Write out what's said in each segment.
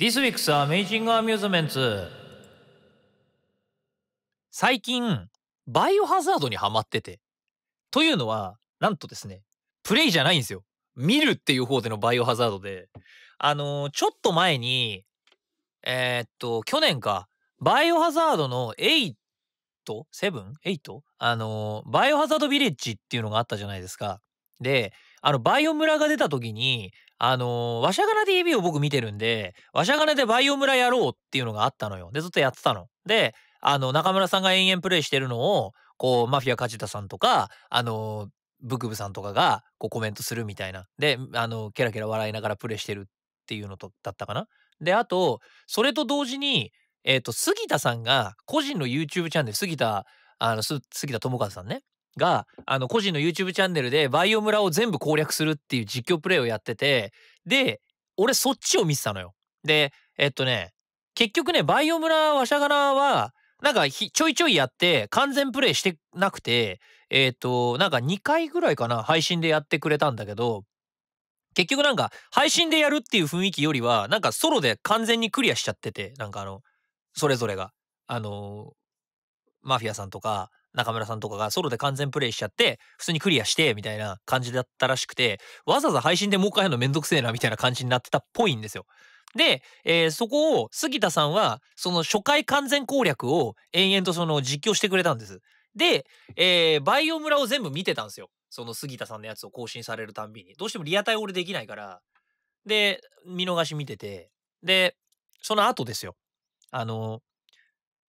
This week's Amazing Amusements 最近、バイオハザードにはまってて。というのは、なんとですね、プレイじゃないんですよ。見るっていう方でのバイオハザードで。あのー、ちょっと前に、えー、っと、去年か、バイオハザードの 8?7?8? あのー、バイオハザードヴィレッジっていうのがあったじゃないですか。で、あの、バイオ村が出た時に、あのー、わしゃがな TV を僕見てるんで、わしゃがなでバイオ村やろうっていうのがあったのよ。で、ずっとやってたの。で、あの、中村さんが延々プレイしてるのを、こう、マフィア梶田さんとか、あのー、ブクブさんとかが、こう、コメントするみたいな。で、あの、ケラケラ笑いながらプレイしてるっていうのと、だったかな。で、あと、それと同時に、えっ、ー、と、杉田さんが、個人の YouTube チャンネル、杉田、あの、杉田智和さんね。が、あの、個人の YouTube チャンネルでバイオ村を全部攻略するっていう実況プレイをやってて、で、俺そっちを見てたのよ。で、えっとね、結局ね、バイオ村ワシャガラは、なんかちょいちょいやって完全プレイしてなくて、えっ、と、なんか2回ぐらいかな、配信でやってくれたんだけど、結局なんか配信でやるっていう雰囲気よりは、なんかソロで完全にクリアしちゃってて、なんかあの、それぞれが。あのマフィアさんとか、中村さんとかがソロで完全プレイしちゃって普通にクリアしてみたいな感じだったらしくてわざわざ配信でもう一回やるのめんどくせえなみたいな感じになってたっぽいんですよ。で、えー、そこを杉田さんはその初回完全攻略を延々とその実況してくれたんです。で、えー、バイオ村を全部見てたんですよ。その杉田さんのやつを更新されるたんびに。どうしてもリアタイ俺できないから。で、見逃し見てて。で、その後ですよ。あの、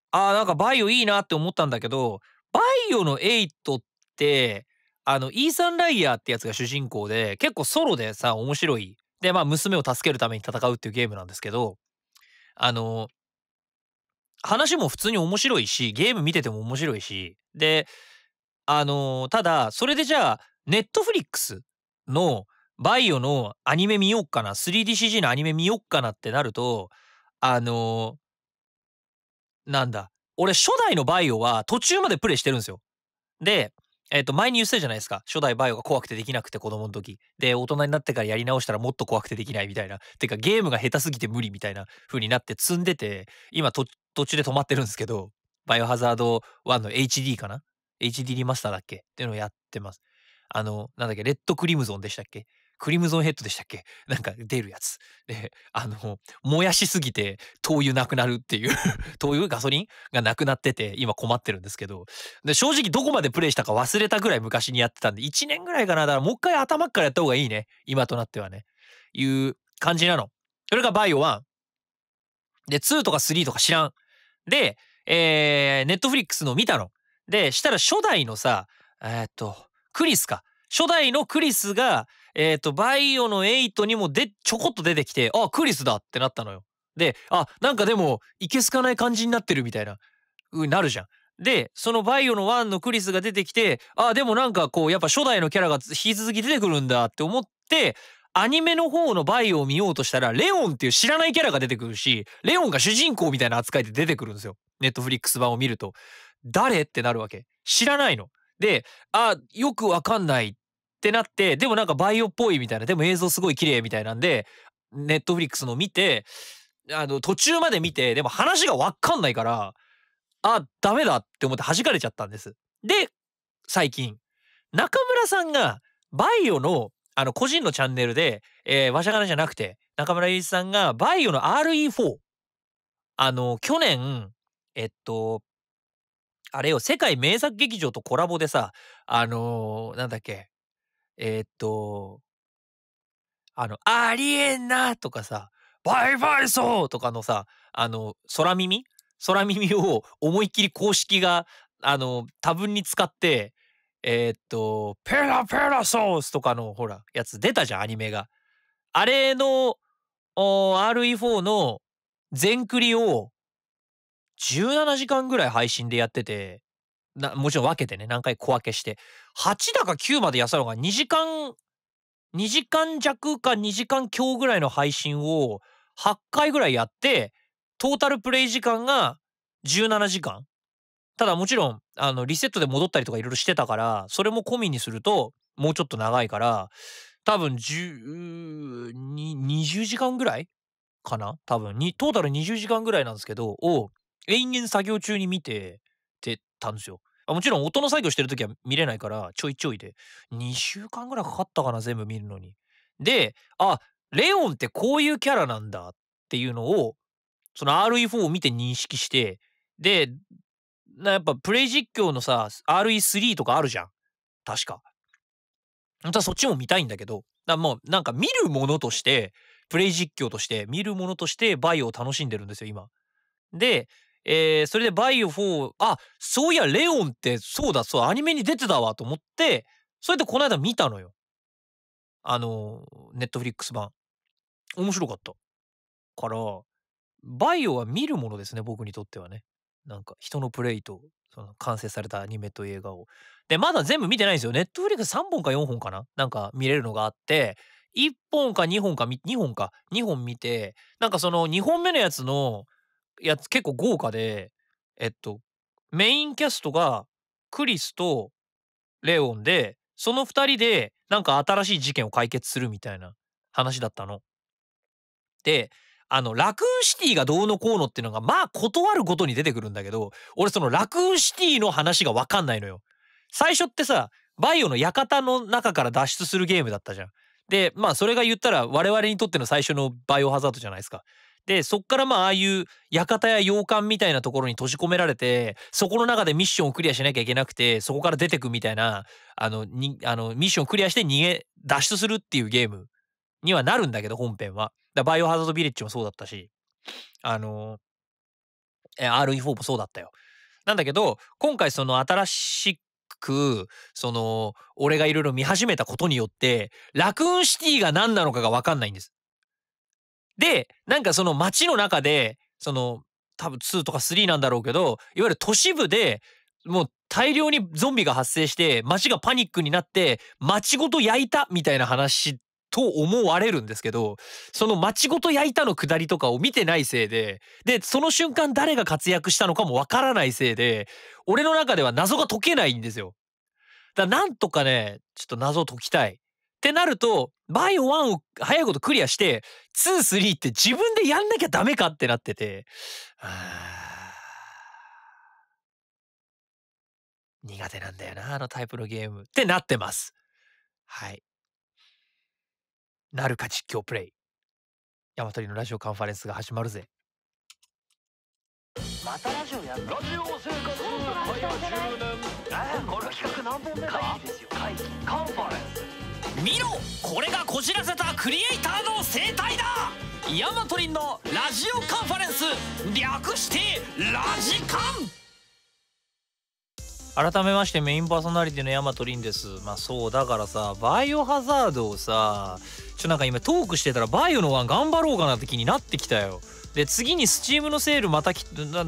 ああ、なんかバイオいいなって思ったんだけど、バイオのエイトってあのイーサン・ライヤーってやつが主人公で結構ソロでさ面白いでまあ娘を助けるために戦うっていうゲームなんですけどあの話も普通に面白いしゲーム見てても面白いしであのただそれでじゃあネットフリックスのバイオのアニメ見よっかな 3DCG のアニメ見よっかなってなるとあのなんだ俺初代のバイオは途中までプレイしてるんですよ。で、えっ、ー、と、前に言ってたじゃないですか。初代バイオが怖くてできなくて子供の時。で、大人になってからやり直したらもっと怖くてできないみたいな。てか、ゲームが下手すぎて無理みたいな風になって積んでて、今途中で止まってるんですけど、バイオハザード1の HD かな ?HD リマスターだっけっていうのをやってます。あの、なんだっけ、レッドクリムゾンでしたっけクリムゾンヘッドでしたっけ なんか出るやつ。で、あの、燃やしすぎて灯油なくなるっていう 灯油ガソリンがなくなってて、今困ってるんですけど。で、正直どこまでプレイしたか忘れたぐらい昔にやってたんで、1年ぐらいかな。だからもう一回頭からやった方がいいね。今となってはね。いう感じなの。それがバイオ1。で、2とか3とか知らん。で、えー、ネットフリックスの見たの。で、したら初代のさ、えー、っと、クリスか。初代のクリスが、えっ、ー、と、バイオの8にもで、ちょこっと出てきて、あ、クリスだってなったのよ。で、あ、なんかでも、いけすかない感じになってるみたいな、うなるじゃん。で、そのバイオの1のクリスが出てきて、あ、でもなんかこう、やっぱ初代のキャラが引き続き出てくるんだって思って、アニメの方のバイオを見ようとしたら、レオンっていう知らないキャラが出てくるし、レオンが主人公みたいな扱いで出てくるんですよ。ネットフリックス版を見ると。誰ってなるわけ。知らないの。で、あ、よくわかんないってなって、でもなんかバイオっぽいみたいな、でも映像すごい綺麗みたいなんで、ネットフリックスの見て、あの、途中まで見て、でも話がわかんないから、あ、ダメだって思って弾かれちゃったんです。で、最近、中村さんが、バイオの、あの、個人のチャンネルで、えー、わしゃがなじゃなくて、中村祐一さんが、バイオの RE4。あの、去年、えっと、あれよ、世界名作劇場とコラボでさ、あのー、なんだっけ、えー、っと、あの、ありえんなとかさ、バイバイソーとかのさ、あの、空耳空耳を思いっきり公式が、あの、多分に使って、えー、っと、ペラペラソースとかの、ほら、やつ出たじゃん、アニメが。あれの、RE4 の全クリを17時間ぐらい配信でやってて、なもちろん分けてね何回小分けして8だか9までやさのが2時間2時間弱か2時間強ぐらいの配信を8回ぐらいやってトータルプレイ時間が17時間ただもちろんあのリセットで戻ったりとかいろいろしてたからそれも込みにするともうちょっと長いから多分10 20時間ぐらいかな多分にトータル20時間ぐらいなんですけどを延々作業中に見てたんですよ。あもちろん音の作業してる時は見れないからちょいちょいで2週間ぐらいかかったかな全部見るのに。であレオンってこういうキャラなんだっていうのをその RE4 を見て認識してでやっぱプレイ実況のさ RE3 とかあるじゃん確か。またそっちも見たいんだけどだもうなんか見るものとしてプレイ実況として見るものとしてバイオを楽しんでるんですよ今。でえー、それでバイオ4、あ、そういや、レオンって、そうだ、そう、アニメに出てたわと思って、それでこの間見たのよ。あの、ネットフリックス版。面白かった。から、バイオは見るものですね、僕にとってはね。なんか、人のプレイと、その完成されたアニメと映画を。で、まだ全部見てないんですよ。ネットフリックス3本か4本かななんか見れるのがあって、1本か2本か、2本か、2本見て、なんかその2本目のやつの、やつ結構豪華でえっとメインキャストがクリスとレオンでその2人でなんか新しい事件を解決するみたいな話だったの。であのラクーンシティがどうのこうのっていうのがまあ断るごとに出てくるんだけど俺そのラクーンシティの話が分かんないのよ。最初ってさバイオの館の中から脱出するゲームだったじゃん。でまあそれが言ったら我々にとっての最初のバイオハザードじゃないですか。でそっからまあああいう館や洋館みたいなところに閉じ込められてそこの中でミッションをクリアしなきゃいけなくてそこから出てくみたいなあのにあのミッションをクリアして逃げ脱出するっていうゲームにはなるんだけど本編は。だバイオハザードビレッジもそうだったしあのえ RE4 もそうだったよ。なんだけど今回その新しくその俺がいろいろ見始めたことによってラクーンシティが何なのかが分かんないんです。で、なんかその街の中で、その、多分2とか3なんだろうけど、いわゆる都市部で、もう大量にゾンビが発生して、街がパニックになって、街ごと焼いたみたいな話と思われるんですけど、その街ごと焼いたの下りとかを見てないせいで、で、その瞬間誰が活躍したのかもわからないせいで、俺の中では謎が解けないんですよ。だなんとかね、ちょっと謎解きたい。ってなると、バイオ1を早いことクリアして、2、3って自分でやんなきゃダメかってなってて、苦手なんだよな、あのタイプのゲームってなってます。はい。なるか実況プレイ。ヤマトリのラジオカンファレンスが始まるぜ。またラジオやるラジオ生活早10年。えこの企画何本目だいいですよ。会議。カンファレンス。見ろこれがこじらせたクリエイターの生態だヤマトリンのラジオカンファレンス略してラジカン改めましてメインパーソナリティのヤマトリンですまあそうだからさバイオハザードをさちょなんか今トークしてたらバイオのワン頑張ろうかなって気になってきたよで次にスチームのセールまたき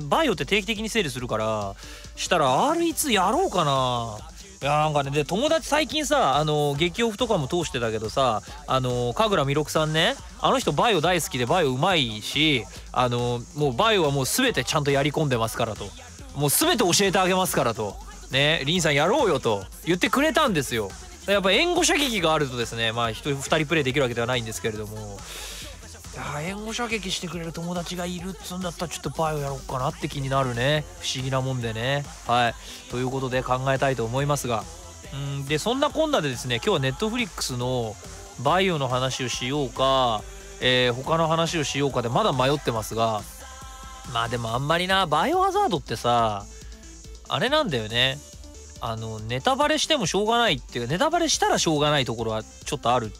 バイオって定期的にセールするからしたら R e 2やろうかないやなんかねで友達最近さあの激オフとかも通してたけどさあの神楽弥勒さんねあの人バイオ大好きでバイオうまいしあのもうバイオはもう全てちゃんとやり込んでますからともう全て教えてあげますからとねリンさんやろうよと言ってくれたんですよ。やっぱ援護射撃があるとですねまあ1人2人プレイできるわけではないんですけれども援護射撃してくれる友達がいるっつうんだったらちょっとバイオやろうかなって気になるね不思議なもんでねはいということで考えたいと思いますがうんでそんなこんなでですね今日はネットフリックスのバイオの話をしようか、えー、他の話をしようかでまだ迷ってますがまあでもあんまりなバイオハザードってさあれなんだよねあのネタバレしてもしょうがないっていうネタバレしたらしょうがないところはちょっとある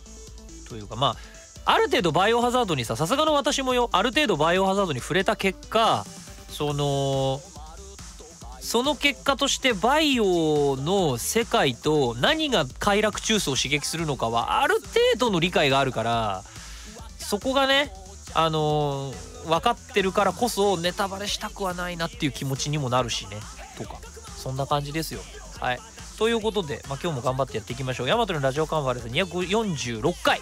というかまあある程度バイオハザードにささすがの私もよある程度バイオハザードに触れた結果そのその結果としてバイオの世界と何が快楽中枢を刺激するのかはある程度の理解があるからそこがねあのー、分かってるからこそネタバレしたくはないなっていう気持ちにもなるしねとかそんな感じですよはいということで、まあ、今日も頑張ってやっていきましょう「ヤマトのラジオカンファレンス246回」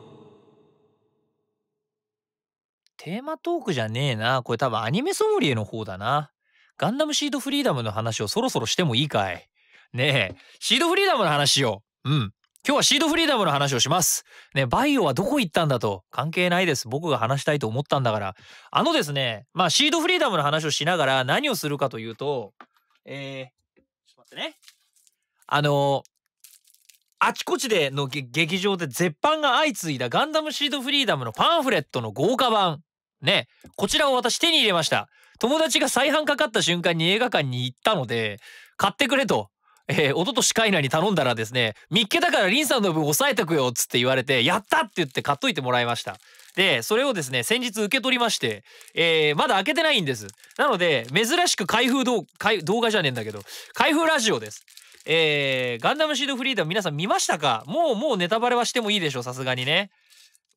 テーマトークじゃねえな。これ多分アニメソムリエの方だな。ガンダムシードフリーダムの話をそろそろしてもいいかい。ねえ、シードフリーダムの話を。う。うん。今日はシードフリーダムの話をします。ね、バイオはどこ行ったんだと関係ないです。僕が話したいと思ったんだから。あのですね、まあシードフリーダムの話をしながら何をするかというと、えー、ちょっと待ってね。あのあちこちでの劇場で絶版が相次いだガンダムシードフリーダムのパンフレットの豪華版ね、こちらを私手に入れました。友達が再販かかった瞬間に映画館に行ったので、買ってくれと。えー、おととし海内に頼んだらですね、見っけだからリンさんの分抑えとくよっつって言われて、やったって言って買っといてもらいました。で、それをですね、先日受け取りまして、えー、まだ開けてないんです。なので、珍しく開封動画じゃねえんだけど、開封ラジオです。えー、ガンダムシードフリーダム皆さん見ましたかもうもうネタバレはしてもいいでしょ、さすがにね。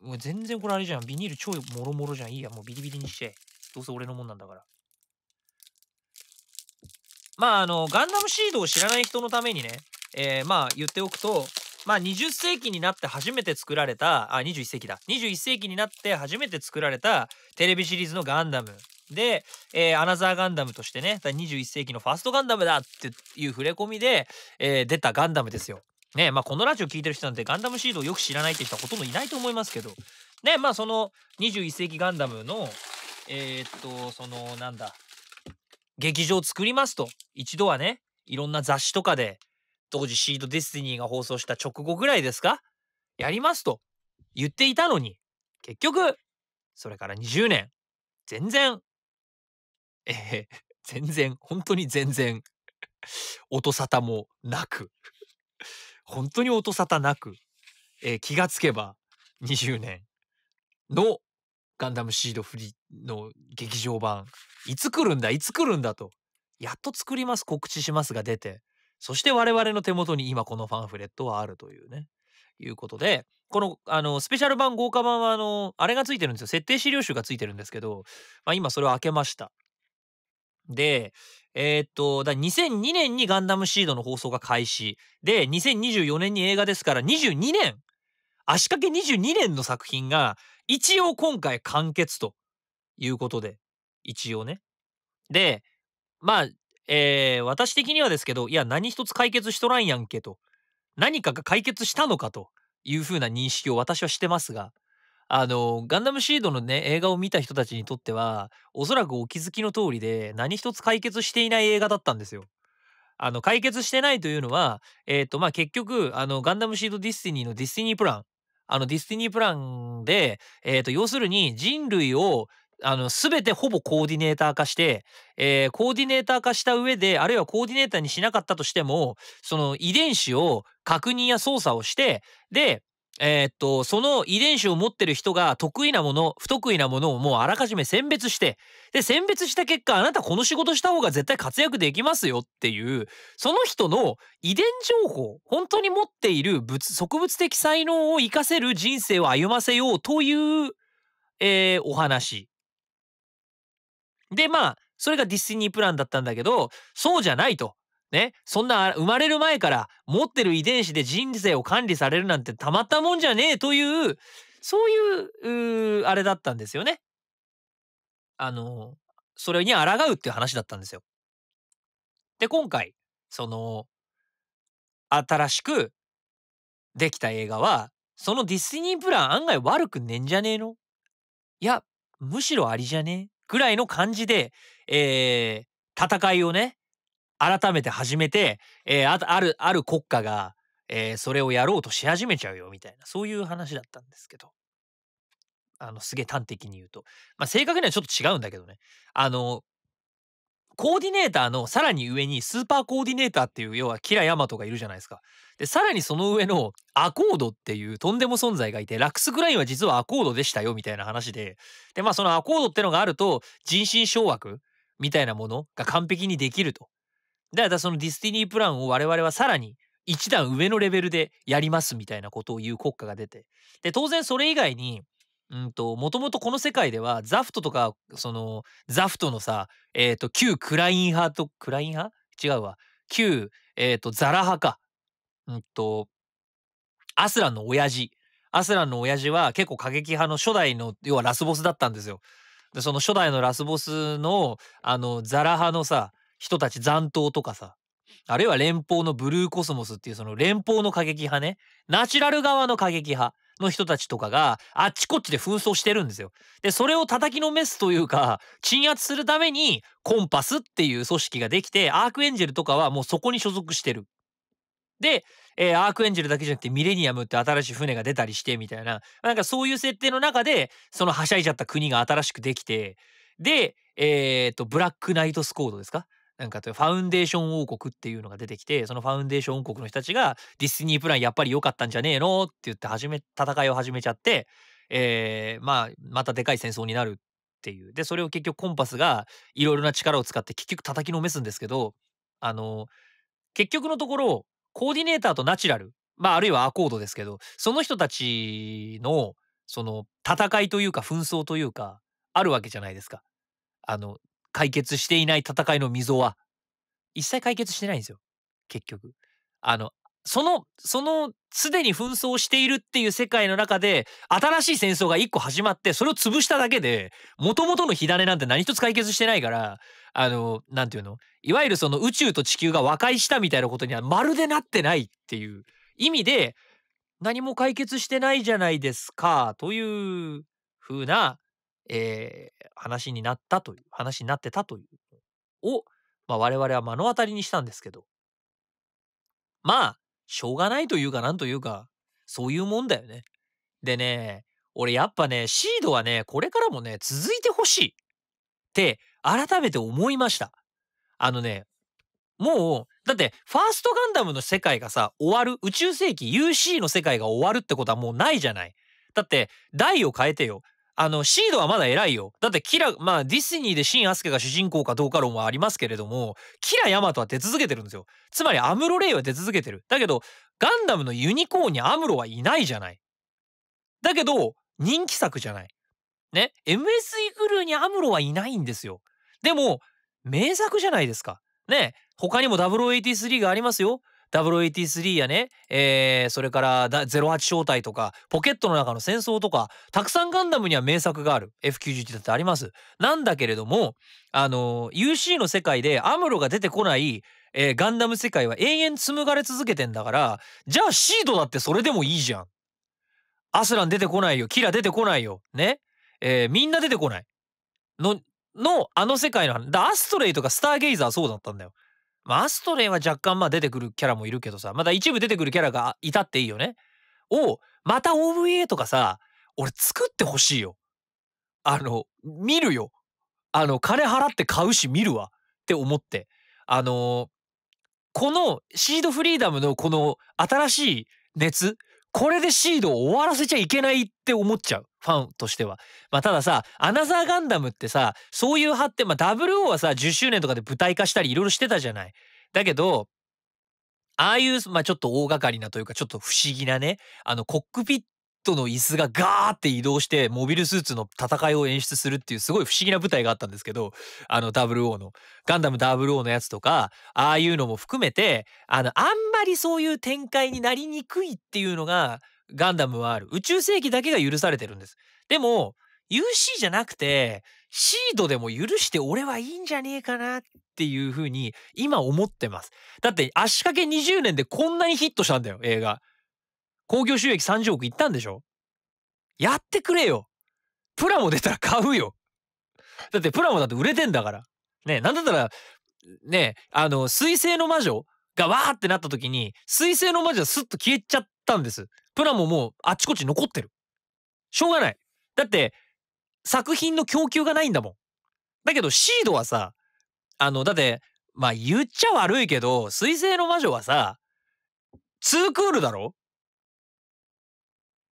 もう全然これあれじゃん。ビニール超もろもろじゃん。いいや、もうビリビリにして。どうせ俺のもんなんだから。まあ、あの、ガンダムシードを知らない人のためにね、えー、まあ、言っておくと、まあ、20世紀になって初めて作られた、あ、21世紀だ。21世紀になって初めて作られたテレビシリーズのガンダム。で、えー、アナザーガンダムとしてね、21世紀のファーストガンダムだっていう触れ込みで、えー、出たガンダムですよ。ねまあこのラジオ聴いてる人なんてガンダムシードをよく知らないって人はほとんどいないと思いますけどねまあその21世紀ガンダムのえー、っとそのなんだ劇場を作りますと一度はねいろんな雑誌とかで当時シードデスティニーが放送した直後ぐらいですかやりますと言っていたのに結局それから20年全然えー、全然本当に全然音沙汰もなく本当に音沙汰なく、えー、気がつけば20年のガンダムシードフリの劇場版、いつ来るんだ、いつ来るんだと、やっと作ります、告知しますが出て、そして我々の手元に今このファンフレットはあるというね、いうことで、この、あの、スペシャル版、豪華版は、あの、あれがついてるんですよ。設定資料集がついてるんですけど、まあ今それを開けました。で、えー、っと、だ2002年にガンダムシードの放送が開始。で、2024年に映画ですから22年、足掛け22年の作品が一応今回完結ということで、一応ね。で、まあ、えー、私的にはですけど、いや、何一つ解決しとらんやんけと。何かが解決したのかというふうな認識を私はしてますが、あの、ガンダムシードのね、映画を見た人たちにとっては、おそらくお気づきの通りで、何一つ解決していない映画だったんですよ。あの、解決してないというのは、えっ、と、まあ、結局、あの、ガンダムシードディスティニーのディスティニープラン、あの、ディスティニープランで、えっ、と、要するに人類を、あの、すべてほぼコーディネーター化して、えー、コーディネーター化した上で、あるいはコーディネーターにしなかったとしても、その遺伝子を確認や操作をして、で、えー、っとその遺伝子を持ってる人が得意なもの不得意なものをもうあらかじめ選別してで選別した結果あなたこの仕事した方が絶対活躍できますよっていうその人の遺伝情報本当に持っている物植物的才能を生かせる人生を歩ませようという、えー、お話。でまあそれがディスティニープランだったんだけどそうじゃないとね、そんな生まれる前から持ってる遺伝子で人生を管理されるなんてたまったもんじゃねえという、そういう、あれだったんですよね。あの、それに抗うっていう話だったんですよ。で、今回、その、新しくできた映画は、そのディスニープラン案外悪くねえんじゃねえのいや、むしろありじゃねえぐらいの感じで、えー、戦いをね、改めて始めて、えー、ああるある国家が、えー、それをやろうとし始めちゃうよみたいなそういう話だったんですけどあのすげえ端的に言うと、まあ、正確にはちょっと違うんだけどねあのコーディネーターのさらに上にスーパーコーディネーターっていう要はキラヤマトがいるじゃないですか。でさらにその上のアコードっていうとんでも存在がいてラックス・グラインは実はアコードでしたよみたいな話ででまあそのアコードってのがあると人心掌握みたいなものが完璧にできると。だからそのディスティニープランを我々はさらに一段上のレベルでやりますみたいなことを言う国家が出てで当然それ以外にうんともともとこの世界ではザフトとかそのザフトのさえっ、ー、と旧クライン派とクライン派違うわ旧えっ、ー、とザラ派かうんとアスランの親父アスランの親父は結構過激派の初代の要はラスボスだったんですよ。でその初代のラスボスのあのザラ派のさ人たち残党とかさあるいは連邦のブルーコスモスっていうその連邦の過激派ねナチュラル側の過激派の人たちとかがあっちこっちで紛争してるんですよ。でそれを叩きのめすというか鎮圧するためにコンパスっていう組織ができてアークエンジェルとかはもうそこに所属してる。で、えー、アークエンジェルだけじゃなくてミレニアムって新しい船が出たりしてみたいななんかそういう設定の中でそのはしゃいじゃった国が新しくできてでえっ、とブラックナイトスコードですかなんかとファウンデーション王国っていうのが出てきてそのファウンデーション王国の人たちがディスニープランやっぱり良かったんじゃねえのって言って始め戦いを始めちゃって、えー、まあまたでかい戦争になるっていうでそれを結局コンパスがいろいろな力を使って結局叩きのめすんですけどあの結局のところコーディネーターとナチュラルまああるいはアコードですけどその人たちのその戦いというか紛争というかあるわけじゃないですか。あの解決していない戦いの溝は、一切解決してないんですよ。結局。あの、その、その、すでに紛争しているっていう世界の中で、新しい戦争が一個始まって、それを潰しただけで、元々の火種なんて何一つ解決してないから、あの、何て言うのいわゆるその宇宙と地球が和解したみたいなことにはまるでなってないっていう意味で、何も解決してないじゃないですか、という風なえー、話になったという、話になってたというのを、まあ、我々は目の当たりにしたんですけど、まあ、しょうがないというか、なんというか、そういうもんだよね。でね、俺やっぱね、シードはね、これからもね、続いてほしいって改めて思いました。あのね、もう、だって、ファーストガンダムの世界がさ、終わる、宇宙世紀 UC の世界が終わるってことはもうないじゃない。だって、台を変えてよ。あの、シードはまだ偉いよ。だってキラ、まあディスニーでシン・アスケが主人公かどうか論はありますけれども、キラ・ヤマトは出続けてるんですよ。つまりアムロ・レイは出続けてる。だけど、ガンダムのユニコーンにアムロはいないじゃない。だけど、人気作じゃない。ね。m s イグルーにアムロはいないんですよ。でも、名作じゃないですか。ね。他にも w 8 3がありますよ。W83 やね、えー、それから08招待とか、ポケットの中の戦争とか、たくさんガンダムには名作がある。F91 だってあります。なんだけれども、あの UC の世界でアムロが出てこない、えー、ガンダム世界は永遠紡がれ続けてんだから、じゃあシードだってそれでもいいじゃん。アスラン出てこないよ。キラ出てこないよ。ね。えー、みんな出てこない。の、の、あの世界の、だアストレイとかスターゲイザーそうだったんだよ。まあ、アストレイは若干まあ出てくるキャラもいるけどさ、まだ一部出てくるキャラがいたっていいよね。を、また OVA とかさ、俺作ってほしいよ。あの、見るよ。あの、金払って買うし見るわ。って思って。あのこのシードフリーダムのこの新しい熱、これでシードを終わらせちゃいけないって思っちゃう。ファンとしては。まあ、たださ、アナザーガンダムってさ、そういう発展、まあ、WO はさ、10周年とかで舞台化したりいろいろしてたじゃない。だけど、ああいう、まあ、ちょっと大掛かりなというか、ちょっと不思議なね、あの、コックピットの椅子がガーって移動して、モビルスーツの戦いを演出するっていう、すごい不思議な舞台があったんですけど、あの、WO の、ガンダム WO のやつとか、ああいうのも含めて、あの、あんまりそういう展開になりにくいっていうのが、ガンダムはある。宇宙世紀だけが許されてるんです。でも、UC じゃなくて、シードでも許して俺はいいんじゃねえかなっていうふうに今思ってます。だって足掛け20年でこんなにヒットしたんだよ、映画。興行収益30億いったんでしょやってくれよ。プラモ出たら買うよ。だってプラモだって売れてんだから。ねなんだったら、ねあの、水星の魔女がわーってなった時に、水星の魔女はスッと消えちゃっったんです。プラももうあっちこっち残ってる。しょうがない。だって作品の供給がないんだもん。だけどシードはさ、あの、だって、まあ言っちゃ悪いけど、水星の魔女はさ、ツークールだろ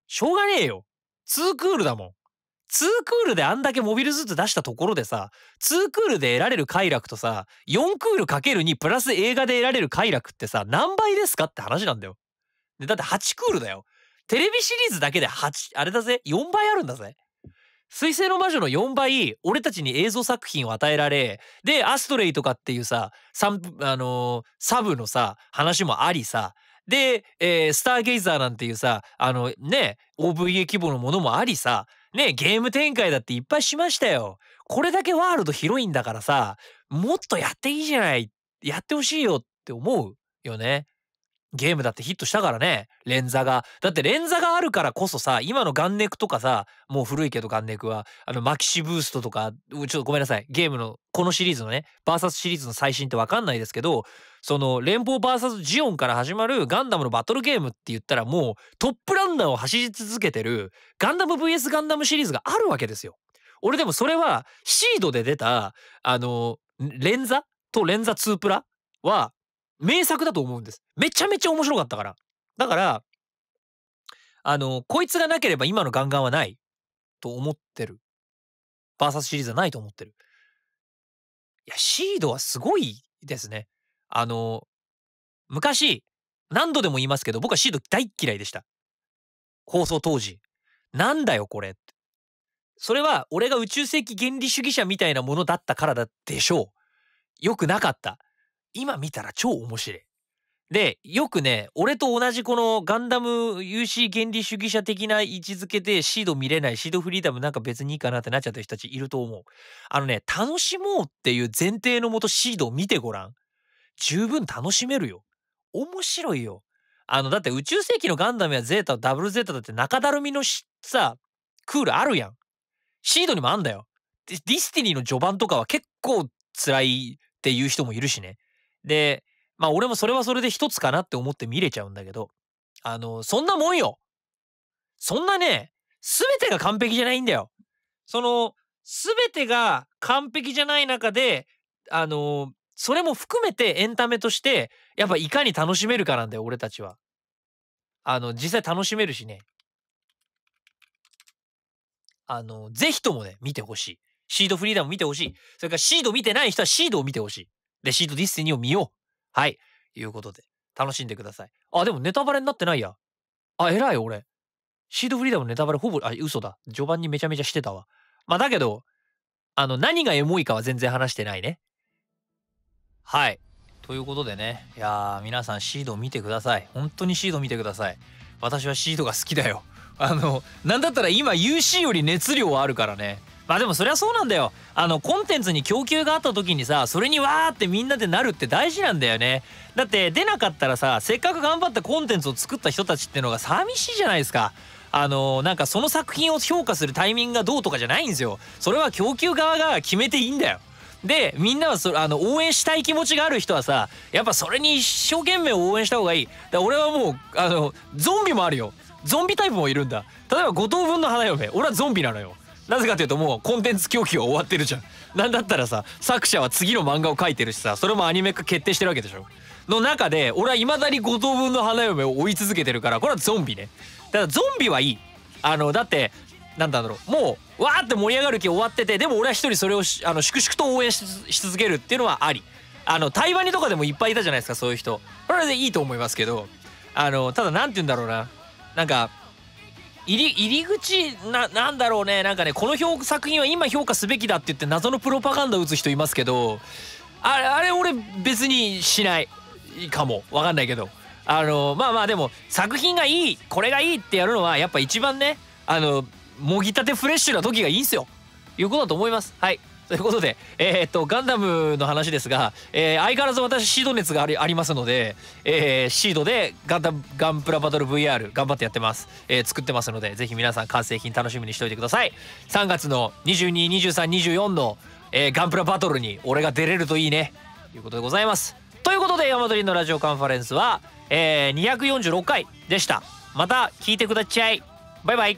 しょうがねえよ。ツークールだもん。ツークールであんだけモビルスーツ出したところでさ、ツークールで得られる快楽とさ、4クール ×2 プラス映画で得られる快楽ってさ、何倍ですかって話なんだよ。で、だって8クールだよ。テレビシリーズだけで8、あれだぜ、4倍あるんだぜ。水星の魔女の4倍、俺たちに映像作品を与えられ、で、アストレイとかっていうさ、あのー、サブのさ、話もありさ、で、えー、スターゲイザーなんていうさ、あのね、OVA 規模のものもありさ、ね、ゲーム展開だっていっぱいしましたよ。これだけワールド広いんだからさ、もっとやっていいじゃない。やってほしいよって思うよね。ゲームだってヒットしたからね連座がだって連座があるからこそさ今のガンネクとかさもう古いけどガンネクはあのマキシブーストとかちょっとごめんなさいゲームのこのシリーズのね VS シリーズの最新って分かんないですけどその連邦 VS ジオンから始まるガンダムのバトルゲームって言ったらもうトップランナーを走り続けてるガンダム VS ガンダムシリーズがあるわけですよ。俺でもそれはシードで出たあの連座と連座2プラは名作だと思うんです。めちゃめちゃ面白かったから。だから、あの、こいつがなければ今のガンガンはないと思ってる。バーサスシリーズはないと思ってる。いや、シードはすごいですね。あの、昔、何度でも言いますけど、僕はシード大嫌いでした。放送当時。なんだよ、これって。それは、俺が宇宙世紀原理主義者みたいなものだったからだでしょう。良くなかった。今見たら超面白い。で、よくね、俺と同じこのガンダム UC 原理主義者的な位置づけでシード見れない、シードフリーダムなんか別にいいかなってなっちゃった人たちいると思う。あのね、楽しもうっていう前提のもとシードを見てごらん。十分楽しめるよ。面白いよ。あの、だって宇宙世紀のガンダムやゼータ、ダブルゼータだって中だるみのさ、クールあるやん。シードにもあんだよ。ディスティニーの序盤とかは結構辛いっていう人もいるしね。で、まあ俺もそれはそれで一つかなって思って見れちゃうんだけど、あの、そんなもんよ。そんなね、すべてが完璧じゃないんだよ。その、すべてが完璧じゃない中で、あの、それも含めてエンタメとして、やっぱいかに楽しめるかなんだよ、俺たちは。あの、実際楽しめるしね。あの、ぜひともね、見てほしい。シードフリーダム見てほしい。それからシード見てない人はシードを見てほしい。レシートディッセニーを見よう。はい。いうことで、楽しんでください。あ、でもネタバレになってないや。あ、偉い俺。シードフリーダムネタバレほぼ、あ、嘘だ。序盤にめちゃめちゃしてたわ。まあだけど、あの、何がエモいかは全然話してないね。はい。ということでね、いやー、皆さんシード見てください。本当にシード見てください。私はシードが好きだよ。あの、なんだったら今 UC より熱量はあるからね。まあでもそりゃそうなんだよあのコンテンツに供給があった時にさそれにわーってみんなでなるって大事なんだよねだって出なかったらさせっかく頑張ったコンテンツを作った人たちってのが寂しいじゃないですかあのなんかその作品を評価するタイミングがどうとかじゃないんですよそれは供給側が決めていいんだよでみんなはそあの応援したい気持ちがある人はさやっぱそれに一生懸命応援した方がいいだ俺はもうあのゾンビもあるよゾンビタイプもいるんだ例えば五等分の花嫁俺はゾンビなのよなぜかというともうコンテンツ供給は終わってるじゃんなんだったらさ作者は次の漫画を描いてるしさそれもアニメ化決定してるわけでしょの中で俺はいまだに5等分の花嫁を追い続けてるからこれはゾンビねただゾンビはいいあのだってなんだろうもうわーって盛り上がる気終わっててでも俺は一人それをあの粛々と応援し続けるっていうのはありあの台湾にとかでもいっぱいいたじゃないですかそういう人それでいいと思いますけどあのただ何て言うんだろうななんか入り入り口ななんだろうねなんかねこの評作品は今評価すべきだって言って謎のプロパガンダ打つ人いますけどあれあれ俺別にしないかもわかんないけどあのまあまあでも作品がいいこれがいいってやるのはやっぱ一番ねあのもぎたてフレッシュな時がいいんすよいうことだと思いますはいということで、えー、っと、ガンダムの話ですが、えー、相変わらず私シード熱がありありますので、えー、シードでガンダム、ガンプラバトル VR 頑張ってやってます。えー、作ってますので、ぜひ皆さん完成品楽しみにしておいてください。3月の22、23、24の、えー、ガンプラバトルに俺が出れるといいね。ということでございます。ということで、ヤマドリンのラジオカンファレンスは、えー、246回でした。また聞いてくだっちゃい。バイバイ。